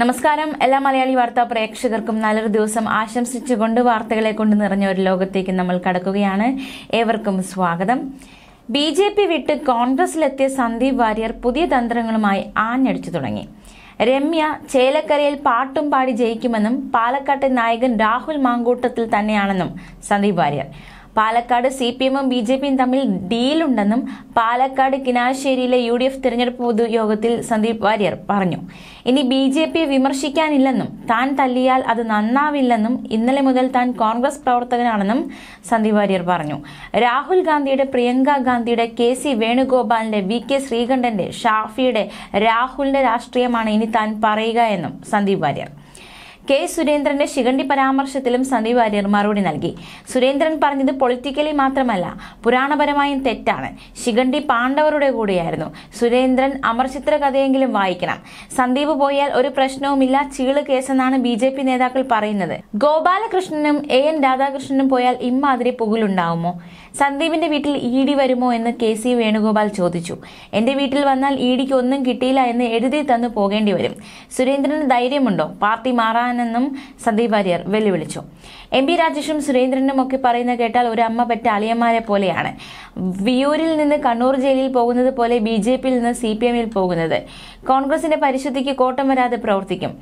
നമസ്കാരം എല്ലാ മലയാളി വാർത്താ പ്രേക്ഷകർക്കും നല്ലൊരു ദിവസം ആശംസിച്ചുകൊണ്ട് വാർത്തകളെ കൊണ്ട് നിറഞ്ഞ ഒരു ലോകത്തേക്ക് നമ്മൾ കടക്കുകയാണ് ഏവർക്കും സ്വാഗതം ബി ജെ പി വിട്ട് കോൺഗ്രസിലെത്തിയ സന്ദീപ് വാര്യർ പുതിയ തന്ത്രങ്ങളുമായി ആഞ്ഞടിച്ചു തുടങ്ങി രമ്യ ചേലക്കരയിൽ പാട്ടും പാടി ജയിക്കുമെന്നും പാലക്കാട്ടെ നായകൻ രാഹുൽ മാങ്കൂട്ടത്തിൽ തന്നെയാണെന്നും സന്ദീപ് വാര്യർ പാലക്കാട് സി പി എമ്മും ബി ജെ പിയും തമ്മിൽ ഡീലുണ്ടെന്നും പാലക്കാട് കിനാശ്ശേരിയിലെ യു ഡി എഫ് തിരഞ്ഞെടുപ്പ് പൊതുയോഗത്തിൽ സന്ദീപ് വാര്യർ പറഞ്ഞു ഇനി ബി ജെ പി വിമർശിക്കാനില്ലെന്നും താൻ തല്ലിയാൽ അത് നന്നാവില്ലെന്നും ഇന്നലെ മുതൽ താൻ കോൺഗ്രസ് പ്രവർത്തകനാണെന്നും സന്ദീപ് വാര്യർ പറഞ്ഞു രാഹുൽ ഗാന്ധിയുടെ പ്രിയങ്ക ഗാന്ധിയുടെ കെ സി വേണുഗോപാലിന്റെ വി കെ ശ്രീകണ്ഠന്റെ ഷാഫിയുടെ രാഹുലിന്റെ രാഷ്ട്രീയമാണ് ഇനി താൻ പറയുക എന്നും സന്ദീപ് വാര്യർ കെ സുരേന്ദ്രന്റെ ശിഖണ്ഡി പരാമർശത്തിലും സന്ദീപ് വാര്യർ മറുപടി നൽകി സുരേന്ദ്രൻ പറഞ്ഞത് പൊളിറ്റിക്കലി മാത്രമല്ല പുരാണപരമായും തെറ്റാണ് ശിഖണ്ഡി പാണ്ഡവരുടെ കൂടെയായിരുന്നു സുരേന്ദ്രൻ അമർചിത്ര കഥയെങ്കിലും വായിക്കണം സന്ദീപ് പോയാൽ ഒരു പ്രശ്നവുമില്ല ചീള് കേസെന്നാണ് ബി ജെ പി നേതാക്കൾ പറയുന്നത് ഗോപാലകൃഷ്ണനും എ എൻ രാധാകൃഷ്ണനും പോയാൽ ഇമ്മാതിരി പുകലുണ്ടാവുമോ സന്ദീപിന്റെ വീട്ടിൽ ഇ ഡി വരുമോ എന്ന് കെ സി വേണുഗോപാൽ ചോദിച്ചു എന്റെ വീട്ടിൽ വന്നാൽ ഇ ഡിക്ക് ഒന്നും കിട്ടിയില്ല എന്ന് എഴുതി തന്നു പോകേണ്ടി വരും സുരേന്ദ്രന് ധൈര്യമുണ്ടോ പാർട്ടി മാറാൻ എന്നും സന്ദീപ് വാര്യർ വെല്ലുവിളിച്ചു എം പി രാജേഷും സുരേന്ദ്രനും ഒക്കെ പറയുന്ന കേട്ടാൽ ഒരു അമ്മ പെറ്റ അളിയന്മാരെ പോലെയാണ് വിയൂരിൽ നിന്ന് കണ്ണൂർ ജയിലിൽ പോകുന്നത് പോലെ ബി ജെ പിയിൽ നിന്ന് സി പി എമ്മിൽ പോകുന്നത് കോൺഗ്രസിന്റെ പരിശുദ്ധിക്ക് കോട്ടം വരാതെ പ്രവർത്തിക്കും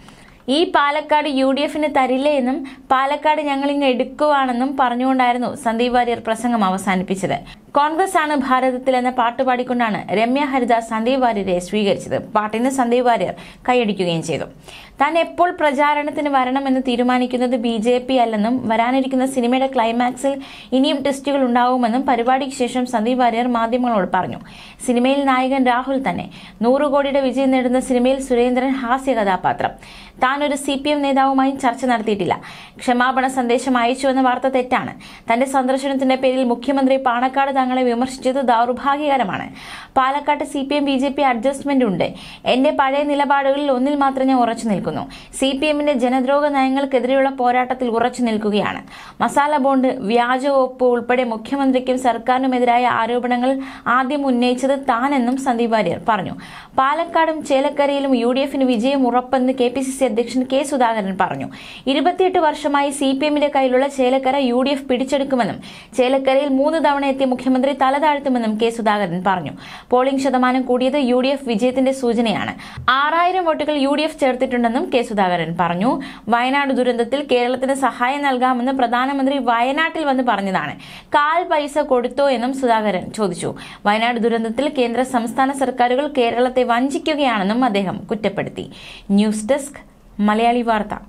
ഈ പാലക്കാട് യു ഡി എഫിന് തരില്ലേ എന്നും പാലക്കാട് ഞങ്ങളിങ്ങ് എടുക്കുവാണെന്നും പറഞ്ഞുകൊണ്ടായിരുന്നു സന്ദീപ് വാര്യർ പ്രസംഗം അവസാനിപ്പിച്ചത് കോൺഗ്രസ് ആണ് ഭാരതത്തിൽ എന്ന പാട്ട് പാടിക്കൊണ്ടാണ് രമ്യ ഹരിദാസ് സന്ദീപ് വാര്യരെ സ്വീകരിച്ചത് പാട്ടിന് സന്ദീപ് വാര്യർ കൈയടിക്കുകയും ചെയ്തു താൻ എപ്പോൾ പ്രചാരണത്തിന് വരണമെന്ന് തീരുമാനിക്കുന്നത് ബി ജെ പി അല്ലെന്നും വരാനിരിക്കുന്ന സിനിമയുടെ ക്ലൈമാക്സിൽ ഇനിയും ടെസ്റ്റുകൾ ഉണ്ടാവുമെന്നും പരിപാടിക്ക് ശേഷം സന്ദീപ് വാര്യർ മാധ്യമങ്ങളോട് പറഞ്ഞു സിനിമയിൽ നായകൻ രാഹുൽ തന്നെ നൂറു കോടിയുടെ വിജയം നേടുന്ന സിനിമയിൽ സുരേന്ദ്രൻ ഹാസ്യ കഥാപാത്രം താൻ ഒരു സി പി എം നേതാവുമായി ചർച്ച നടത്തിയിട്ടില്ല ക്ഷമാപണ സന്ദേശം അയച്ചുവെന്ന വാർത്ത തെറ്റാണ് തന്റെ സന്ദർശനത്തിന്റെ പേരിൽ മുഖ്യമന്ത്രി പാണക്കാട് തങ്ങളെ വിമർശിച്ചത് ദൗർഭാഗ്യകരമാണ് പാലക്കാട്ട് C P M B J P adjustment ഉണ്ട് എന്റെ പഴയ നിലപാടുകളിൽ ഒന്നിൽ മാത്രം ഞാൻ ഉറച്ചു നിൽക്കുന്നു സി പി എമ്മിന്റെ ജനദ്രോഹ നയങ്ങൾക്കെതിരെയുള്ള പോരാട്ടത്തിൽ ഉറച്ചു നിൽക്കുകയാണ് മസാല ബോണ്ട് വ്യാജ വകുപ്പ് ഉൾപ്പെടെ മുഖ്യമന്ത്രിക്കും സർക്കാരിനുമെതിരായ ആരോപണങ്ങൾ ആദ്യം ഉന്നയിച്ചത് താനെന്നും സന്ദീപ് വാര്യർ പറഞ്ഞു പാലക്കാടും ചേലക്കരയിലും യു ഡി എഫിന് വിജയം ഉറപ്പെന്ന് കെ പി സി സി അധ്യക്ഷൻ കെ സുധാകരൻ പറഞ്ഞു ഇരുപത്തിയെട്ട് വർഷമായി സി പി എമ്മിന്റെ കയ്യിലുള്ള ചേലക്കര യു ഡി എഫ് പിടിച്ചെടുക്കുമെന്നും ചേലക്കരയിൽ മൂന്ന് തവണ എത്തിയ മുഖ്യമന്ത്രി മുഖ്യമന്ത്രി തലതാഴ്ത്തുമെന്നും കെ സുധാകരൻ പറഞ്ഞു പോളിംഗ് ശതമാനം കൂടിയത് യു ഡി എഫ് വിജയത്തിന്റെ സൂചനയാണ് ആറായിരം വോട്ടുകൾ യു ഡി എഫ് ചേർത്തിട്ടുണ്ടെന്നും കെ സുധാകരൻ പറഞ്ഞു വയനാട് ദുരന്തത്തിൽ കേരളത്തിന് സഹായം നൽകാമെന്ന് പ്രധാനമന്ത്രി വയനാട്ടിൽ വന്ന് പറഞ്ഞതാണ് കാൽ പൈസ കൊടുത്തോ എന്നും സുധാകരൻ ചോദിച്ചു വയനാട് ദുരന്തത്തിൽ കേന്ദ്ര സംസ്ഥാന സർക്കാരുകൾ കേരളത്തെ വഞ്ചിക്കുകയാണെന്നും അദ്ദേഹം കുറ്റപ്പെടുത്തി ന്യൂസ് ഡെസ്ക് മലയാളി വാർത്ത